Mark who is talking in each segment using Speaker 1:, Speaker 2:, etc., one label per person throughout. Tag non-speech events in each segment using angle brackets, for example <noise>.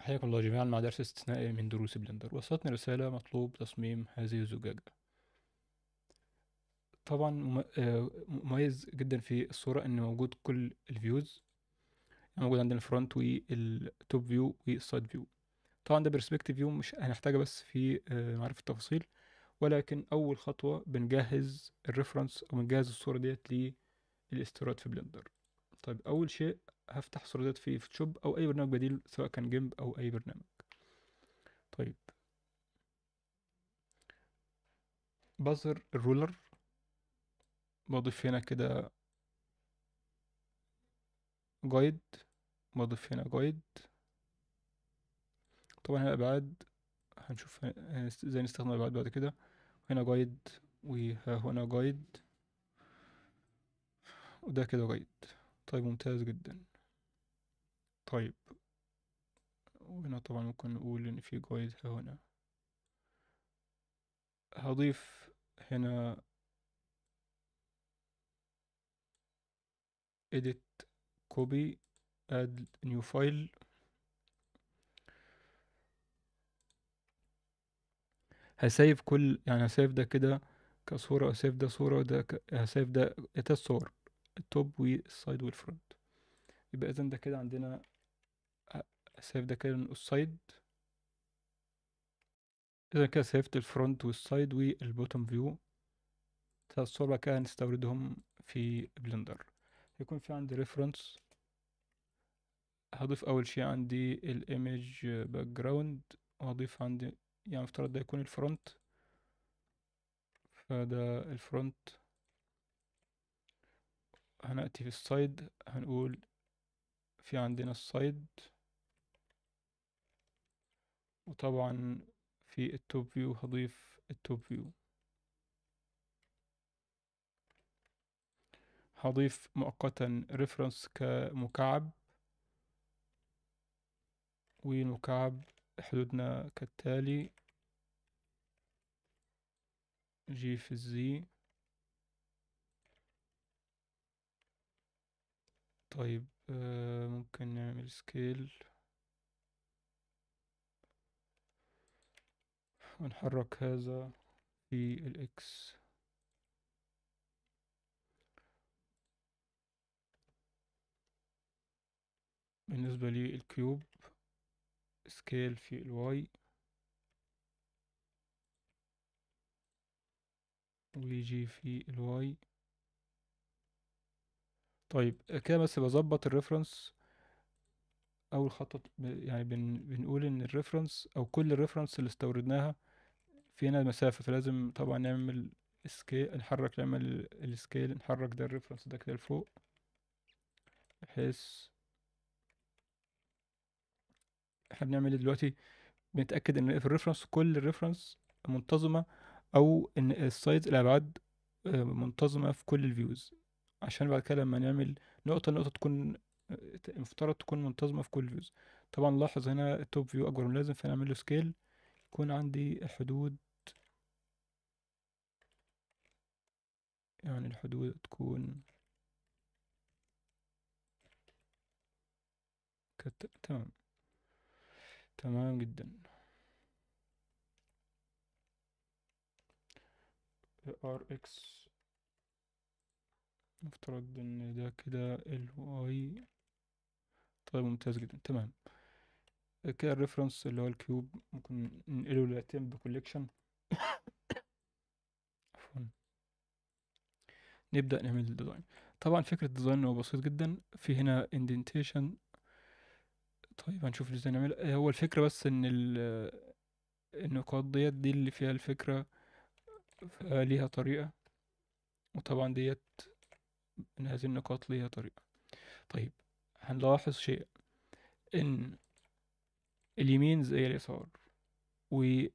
Speaker 1: حياكم الله جميعا مع درس استثنائي من دروس بلندر وصلتني رسالة مطلوب تصميم هذه الزجاجة طبعا آه، مميز جدا في الصورة ان موجود كل الفيوز يعني موجود عندنا الفرونت والتوب فيو والسايد فيو طبعا ده برسبكتيف فيو مش هنحتاجه بس في آه، معرفة التفاصيل ولكن اول خطوة بنجهز الريفرنس او بنجهز الصورة ديت للاستيراد في بلندر طيب اول شيء هفتح الصورة ديت في فوتوشوب أو أي برنامج بديل سواء كان جيمب أو أي برنامج طيب بظهر الرولر بضيف هنا كده جايد بضيف هنا جايد طبعا هنا الأبعاد هنشوف ازاي نستخدم الأبعاد بعد كده هنا جايد وها هنا جايد وده كده جيد طيب ممتاز جدا طيب وهنا طبعا ممكن نقول إن في جوايز هنا هضيف هنا edit copy add new file هسيف كل يعني هسيف ده كده كصورة هسيف ده صورة ده ك... هسيف ده تلات صور التوب والسايد والفرونت يبقى اذا ده كده عندنا سيف ده كان السايد اذا كده سيفت الفرونت والسايد والبوتوم فيو ثلاث صور بقى كده هنستوردهم في بلندر هيكون في عندي ريفرنس هضيف اول شيء عندي الايمج باك جراوند وهضيف عندي يعني افترض ده يكون الفرونت فده الفرونت هنأتي في السايد هنقول في عندنا السايد وطبعا في التوب فيو هضيف التوب فيو هضيف مؤقتا ريفرنس كمكعب ومكعب حدودنا كالتالي جي في الزي طيب آه، ممكن نعمل سكيل ونحرك هذا في الاكس بالنسبة للكيوب سكيل في الواي ويجي في الواي طيب كده بس بظبط الريفرنس اول خطوة يعني بن بنقول ان الريفرنس او كل الريفرنس اللي استوردناها في هنا فلازم طبعا نعمل سكيل نحرك نعمل السكيل نحرك ده الريفرنس ده كده لفوق بحيث احنا بنعمل إيه دلوقتي بنتأكد ان في الريفرنس كل الريفرنس منتظمة او ان السايز الابعاد آه، منتظمة في كل الفيوز عشان بعد كده لما نعمل نقطة نقطة تكون آه، مفترض تكون منتظمة في كل الفيوز طبعا لاحظ هنا التوب فيو اكبر من اللازم فنعمل له سكيل يكون عندي حدود يعني الحدود تكون كت... تمام تمام جدا ار اكس نفترض ان ده كده ال واي طيب ممتاز جدا تمام كده الريفرنس اللي هو الكيوب ممكن ننقله لاتم بكوليكشن <laughs> نبدا نعمل الديزاين طبعا فكره الديزاين هو بسيط جدا في هنا اندنتيشن طيب هنشوف ازاي نعمل هو الفكره بس ان النقاط ديت دي اللي فيها الفكره آه، ليها طريقه وطبعا ديت ان هذه النقاط ليها طريقه طيب هنلاحظ شيء ان اليمين زي اليسار وال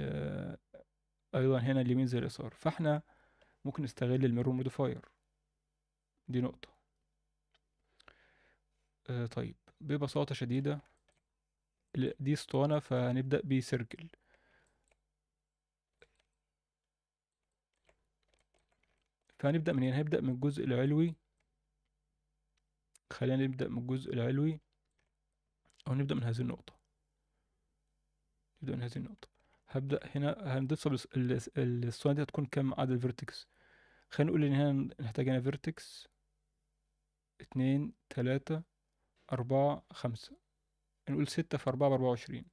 Speaker 1: آه، ايضا هنا اليمين زي اليسار فاحنا ممكن نستغل الميرور موديفاير دي نقطة آه طيب ببساطة شديدة دي اسطوانة فهنبدأ بسيركل فهنبدأ منين؟ هنبدأ من الجزء العلوي خلينا نبدأ من الجزء العلوي أو نبدأ من هذه النقطة نبدأ من هذه النقطة هبدا هنا هنضيف الاسطوانه دي هتكون كام عدد فيرتكس خلينا نقول ان هنا نحتاج هنا فيرتكس اتنين تلاتة أربعة خمسة نقول ستة في أربعة بأربعة وعشرين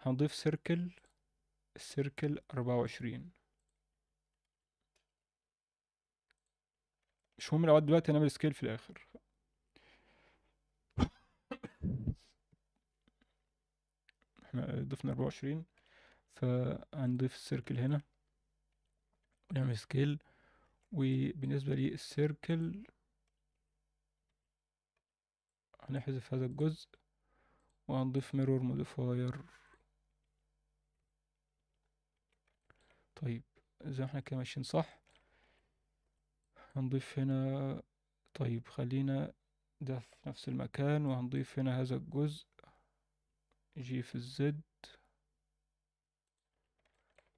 Speaker 1: هنضيف سيركل السيركل أربعة وعشرين مش مهم الأوقات دلوقتي هنعمل سكيل في الآخر <coughs> احنا ضفنا أربعة وعشرين فهنضيف السيركل هنا ونعمل سكيل وبالنسبة للسيركل هنحذف هذا الجزء وهنضيف ميرور موديفاير طيب اذا احنا كده ماشيين صح هنضيف هنا طيب خلينا ده في نفس المكان وهنضيف هنا هذا الجزء جي في الزد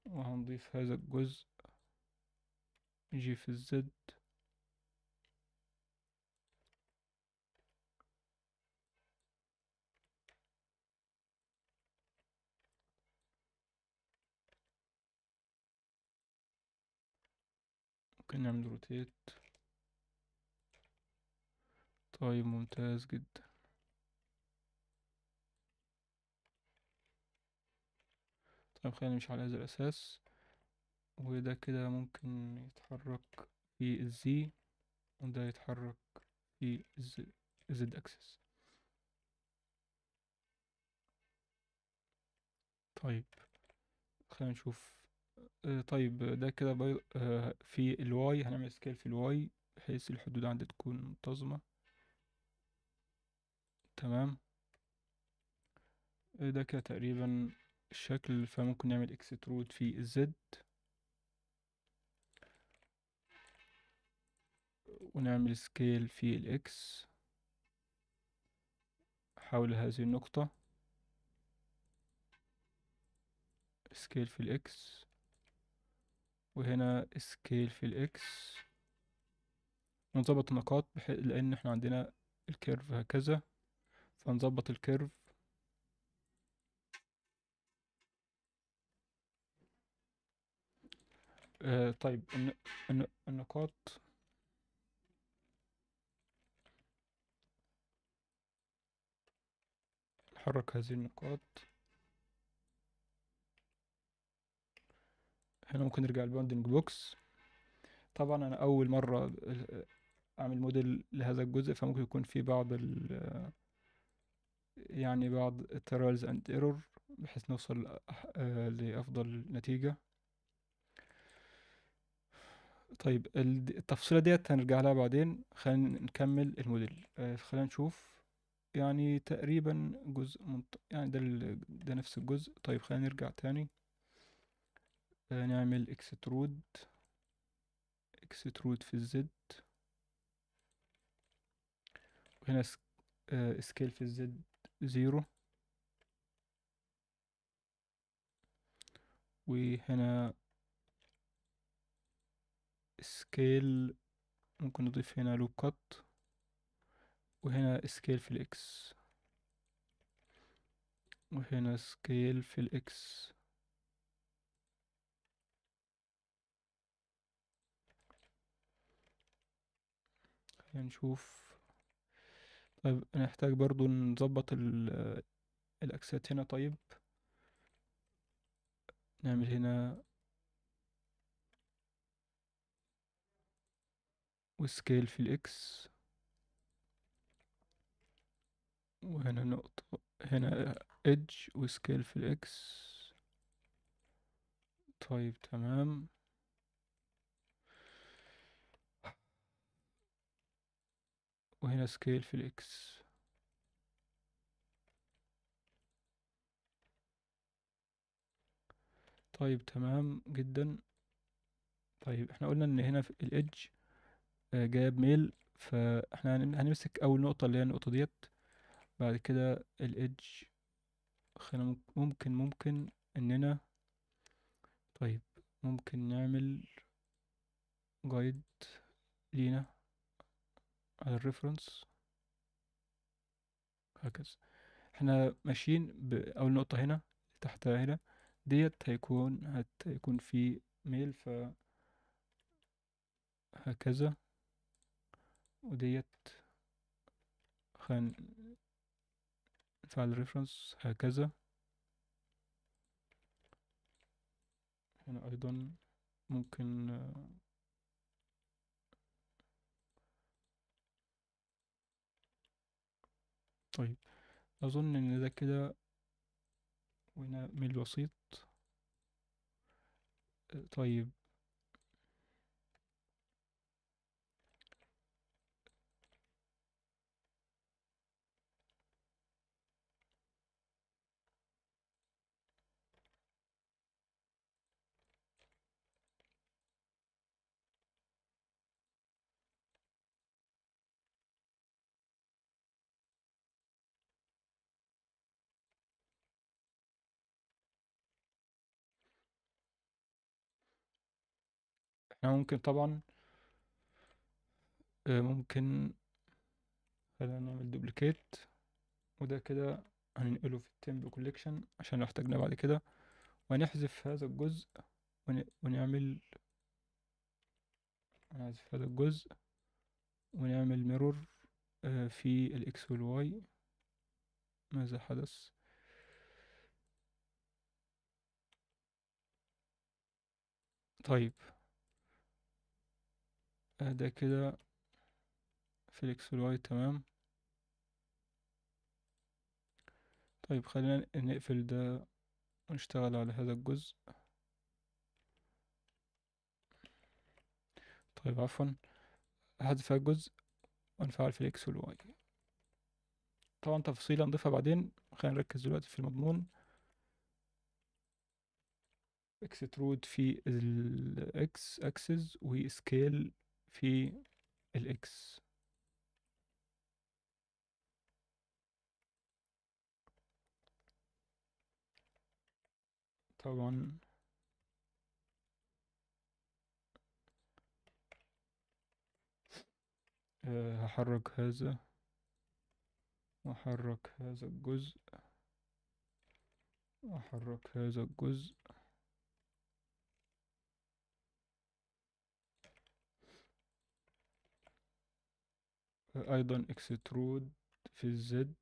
Speaker 1: وهنضيف هذا الجزء نجي في الزد ممكن نعمل روتيت طيب ممتاز جدا طب خلينا نمشي على هذا الأساس وده كده ممكن يتحرك في الزي وده يتحرك في الزد أكسس طيب خلينا نشوف آه، طيب ده كده آه، في الواي هنعمل سكيل في الواي بحيث الحدود عندي تكون منتظمة تمام آه، ده كده تقريبا الشكل فممكن نعمل اكسترود في الزد ونعمل سكيل في الاكس حول هذه النقطة سكيل في الاكس وهنا سكيل في الاكس ونظبط النقاط بحيث لان احنا عندنا الكيرف هكذا فنظبط الكيرف آه، طيب النقاط نحرك هذه النقاط هنا ممكن نرجع الباندنج بوكس طبعا انا اول مرة اعمل موديل لهذا الجزء فممكن يكون في بعض يعني بعض الترايلز اند ايرور بحيث نوصل آه، لافضل نتيجة طيب التفصيلة ديت هنرجع لها بعدين خلينا نكمل الموديل آه، خلينا نشوف يعني تقريبا جزء منط... يعني ده ال... ده نفس الجزء طيب خلينا نرجع تاني آه، نعمل اكسترود اكسترود في الزد وهنا س... آه، سكيل في الزد زيرو وهنا سكيل ممكن نضيف هنا لو كات وهنا سكيل في الاكس وهنا سكيل في الاكس خلينا نشوف طيب هنحتاج برضو نظبط الاكسات هنا طيب نعمل هنا وسكيل في الاكس وهنا نقطة هنا ايدج وسكيل في الاكس طيب تمام وهنا سكيل في الاكس طيب تمام جدا طيب احنا قلنا ان هنا في الايدج جاب جايب ميل فاحنا هنمسك اول نقطة اللي هي النقطة ديت بعد كده الإيدج خلينا ممكن ممكن اننا طيب ممكن نعمل جايد لينا على الريفرنس هكذا احنا ماشيين بأول نقطة هنا تحت هنا ديت هيكون هت- هيكون في ميل ف هكذا وديت خلينا نفعل ريفرنس هكذا هنا أيضا ممكن طيب أظن إن ده كده وهنا ميل بسيط طيب احنا ممكن طبعا آه، ممكن خلينا نعمل دوبليكيت وده كده هننقله في التيمب كوليكشن عشان لو احتاجناه بعد كده ونحذف هذا الجزء ونعمل نحذف هذا الجزء ونعمل ميرور آه، في الاكس والواي ماذا حدث طيب اهدى كده في الاكس والواي تمام طيب خلينا نقفل ده ونشتغل على هذا الجزء طيب عفوا هدفع هذا الجزء ونفعل في الاكس والواي طبعا تفصيلا هنضيفها بعدين خلينا نركز دلوقتي في المضمون اكسترود في الاكس اكسس وسكيل في الإكس طبعا آه، هحرك هذا وأحرك هذا الجزء وأحرك هذا الجزء ايضا اكسترود في الزد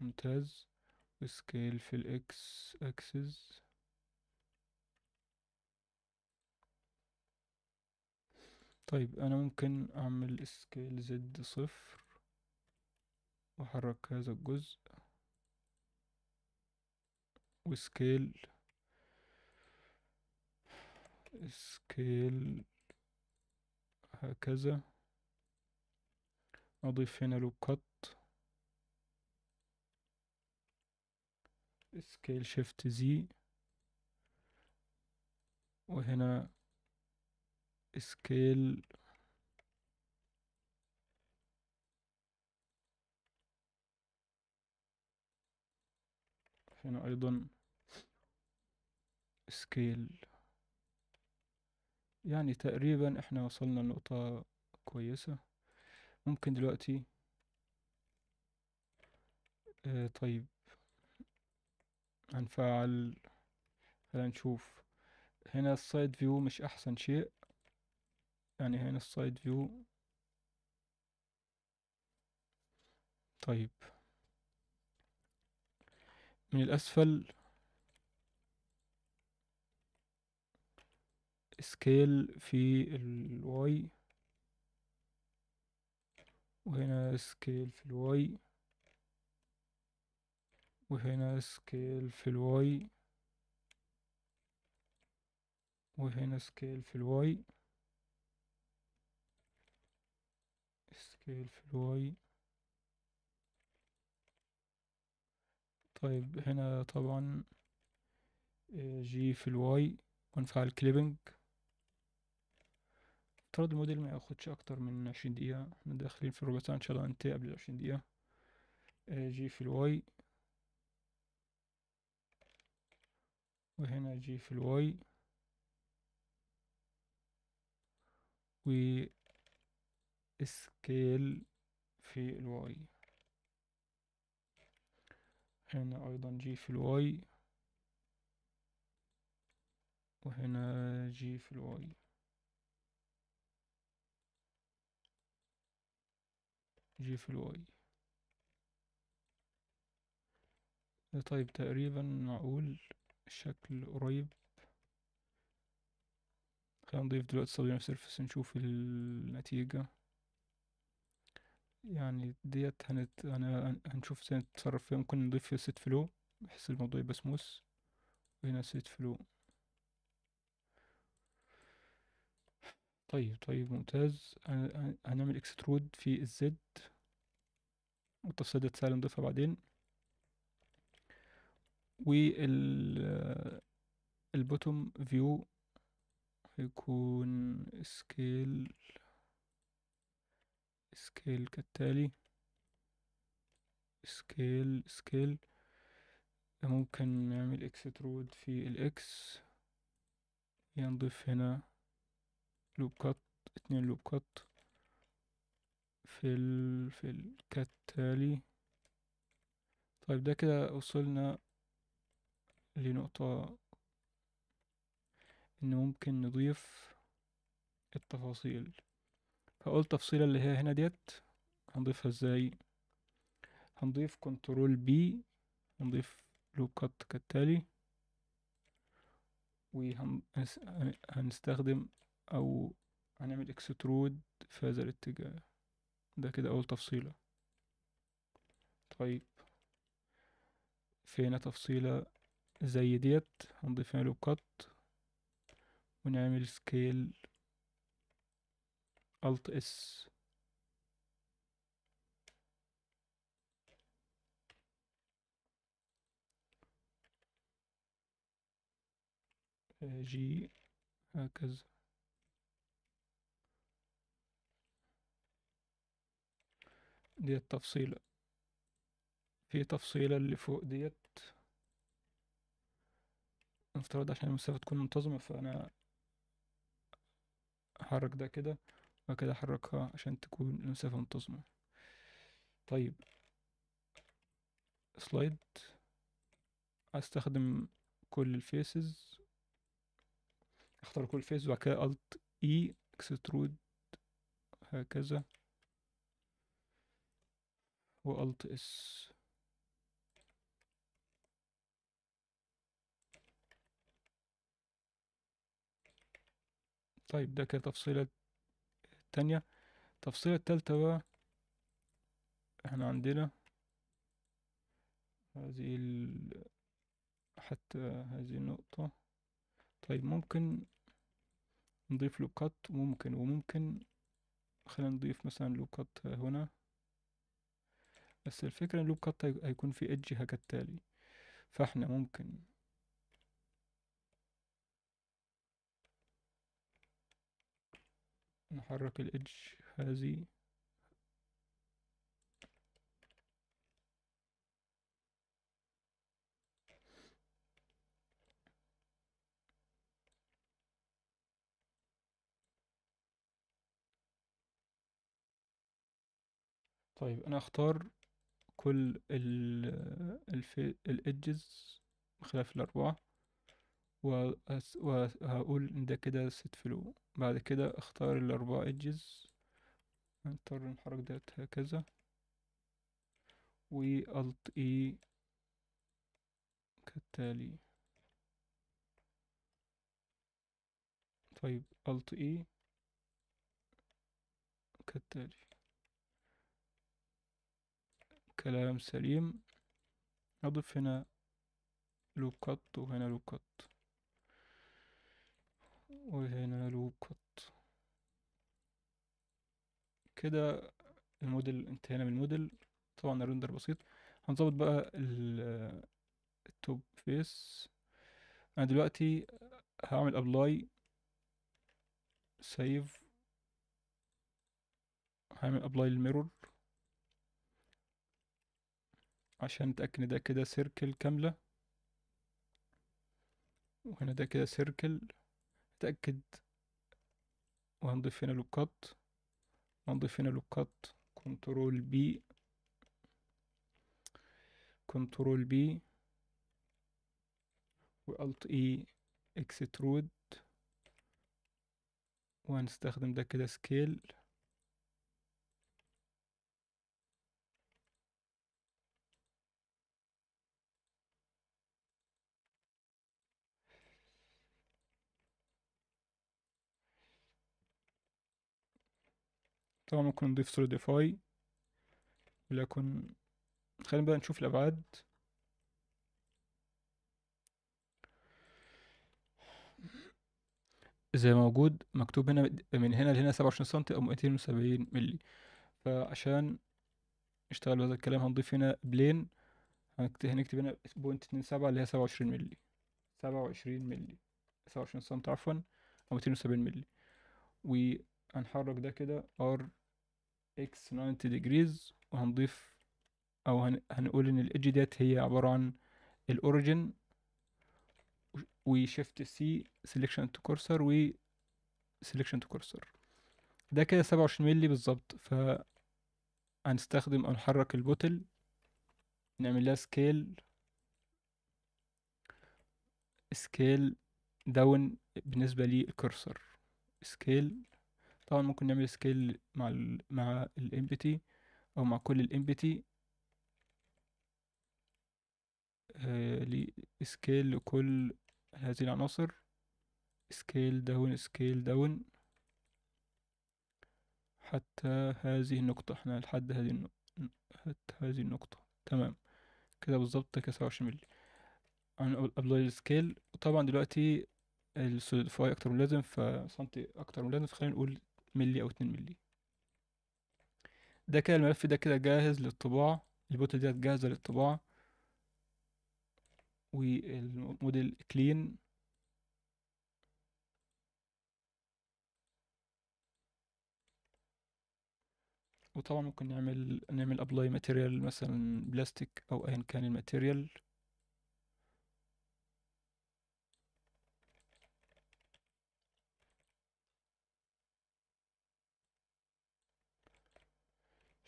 Speaker 1: ممتاز وسكيل في الاكس اكسس طيب انا ممكن اعمل سكيل زد صفر واحرك هذا الجزء وسكيل سكيل هكذا أضيف هنا لوب كات سكيل شيفت زي وهنا سكيل هنا أيضا سكيل يعني تقريبا احنا وصلنا لنقطة كويسة ممكن دلوقتي اه طيب هنفعل خلينا نشوف هنا السايد فيو مش احسن شيء يعني هنا السايد فيو طيب من الاسفل سكيل في الواي وهنا سكيل في الواي وهنا سكيل في الواي وهنا سكيل في الواي سكيل في الواي طيب هنا طبعا جي في الواي ونفعل كليبنج افترض الموديل ما ياخدش اكتر من عشرين دقيقة احنا داخلين في ربع ساعة ان شاء الله هننتهي قبل العشرين دقيقة جي آه، في الواي وهنا جي في الواي و سكيل في الواي هنا ايضا جي في الواي وهنا جي في الواي جي في الواي ده آه، طيب تقريبا معقول الشكل قريب خلينا نضيف دلوقتي صدينا سيرفس نشوف النتيجة يعني ديت هنت... هن... هنشوف ازاي نتصرف فيها ممكن نضيف فيها سيت فلو بحيث الموضوع يبقى سموث وهنا سيت فلو طيب طيب ممتاز هنعمل اكسترود في الزد والتفصيل دي سهل نضيفها بعدين وال البوتوم فيو هيكون سكيل سكيل كالتالي سكيل سكيل ممكن نعمل اكسترود في الاكس نضيف هنا لوب كات اتنين لوب كات في ال... في ال... كالتالي طيب ده كده وصلنا لنقطة ان ممكن نضيف التفاصيل فقلت التفصيلة اللي هي هنا ديت هنضيفها ازاي هنضيف كنترول بي هنضيف لوب كات كالتالي وهنستخدم او هنعمل اكسترود في هذا الاتجاه ده كده أول تفصيلة طيب في هنا تفصيلة زي ديت هنضيف له كات ونعمل سكيل الت اس جي هكذا دي التفصيلة في تفصيلة اللي فوق ديت نفترض عشان المسافة تكون منتظمة فأنا أحرك ده كده وبعد كده أحركها عشان تكون المسافة منتظمة طيب سلايد أستخدم كل الفيسز أختار كل فيس وبعد كده ألت إي اكسترود هكذا و Alt S طيب ده كده تفصيلة تانية التفصيلة التالتة بقى احنا عندنا هذه ال... حتى هذه النقطة طيب ممكن نضيف له كات ممكن وممكن خلينا نضيف مثلا له كات هنا بس الفكرة ان لوب كات هيكون في ادج كالتالي فاحنا ممكن نحرك الادج هذه طيب انا اختار كل الإدجز بخلاف الأربعة وهقول إن ده كده set flow بعد كده اختار الأربعة إدجز هنضطر نحرك ده هكذا و Alt E كالتالي طيب Alt E كالتالي كلام سليم أضف هنا لوكات وهنا لوكات وهنا لوكات كده الموديل انتهينا من الموديل طبعا الرندر بسيط هنظبط بقى التوب فيس انا دلوقتي هعمل ابلاي سيف هعمل ابلاي للميرور عشان نتأكد ده كده سيركل كاملة وهنا ده كده سيركل نتأكد وهنضيف هنا لوك كات هنضيف هنا لوك كات كنترول بي كنترول بي والت اي اكسترود وهنستخدم ده كده سكيل طبعا ممكن نضيف solidify ولكن خلينا بقى نشوف الأبعاد زي موجود مكتوب هنا من هنا لهنا سبعة وعشرين سنتي أو ميتين وسبعين ملي فعشان نشتغل بهذا الكلام هنضيف هنا بلين هنكتب هنا بوينت اتنين سبعة اللي هي سبعة وعشرين ملي سبعة وعشرين ملي سبعة وعشرين سنتي عفوا أو ميتين وسبعين ملي وهنحرك ده كده ار x 90 degrees وهنضيف او هن هنقول ان الايدج ديت هي عبارة عن الاوريجن وشيفت سي سيلكشن تو كورسر و سيلكشن تو كورسر ده كده 27 مللي بالظبط ف هنستخدم او نحرك البوتل نعمل لها سكيل سكيل داون بالنسبة للكورسر سكيل طبعا ممكن نعمل سكيل مع الـ مع الامبتي او مع كل الامبتي آه، لسكيل لكل هذه العناصر سكيل داون سكيل داون حتى هذه النقطة احنا لحد هذه النقطة حتى هذه النقطة تمام كده بالظبط سبعة وعشرين مللي ابلاي سكيل وطبعا دلوقتي السوليدفاي اكتر من اللازم فسنتي اكتر من اللازم خلينا نقول ملي أو اتنين ملي ده كده الملف ده كده جاهز للطباعة البوتل ديت جاهزة للطباعة والموديل كلين وطبعا ممكن نعمل نعمل ابلاي ماتيريال مثلا بلاستيك او ايا كان الماتيريال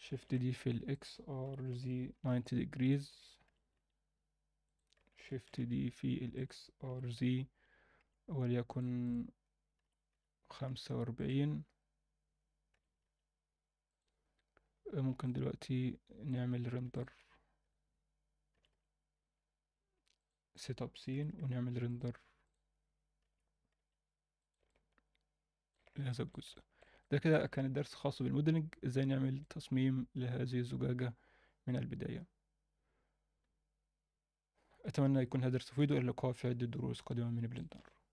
Speaker 1: شيفت دي في الاكس ار زي 90 ديجريز شيفت دي في الاكس ار زي وليكن خمسة واربعين آه، ممكن دلوقتي نعمل رندر سيت اب سين ونعمل رندر لهذا الجزء ده كده كان الدرس خاص بالمودلنج ازاي نعمل تصميم لهذه الزجاجة من البداية أتمنى يكون هذا الدرس مفيد وإلى اللقاء في عدة دروس قادمة من بلندر